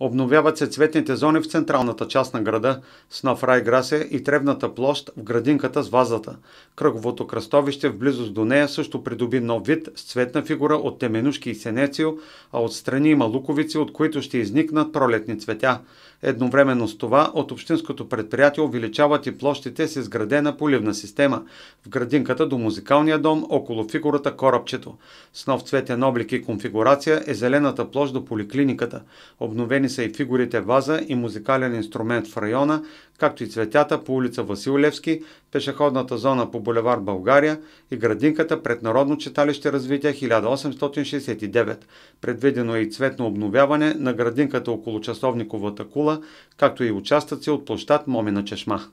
Обновяват се цветните зони в централната част на града с нов Райграсе и Тревната площ в градинката с вазата. Кръговото кръстовище в близост до нея също придоби нов вид с цветна фигура от теменушки и сенецио, а отстрани има луковици, от които ще изникнат пролетни цветя. Едновременно с това от общинското предприятие увеличават и площите с изградена поливна система в градинката до музикалния дом около фигурата Корабчето. С нов цветен облик и конфигурация е зелената площ до поликлиниката. Обновени Изградени са и фигурите ваза и музикален инструмент в района, както и цветята по улица Васил Левски, пешеходната зона по булевар България и градинката пред Народно читалище развитие 1869. Предвидено е и цветно обновяване на градинката около часовниковата кула, както и участъци от площад Момина Чешмах.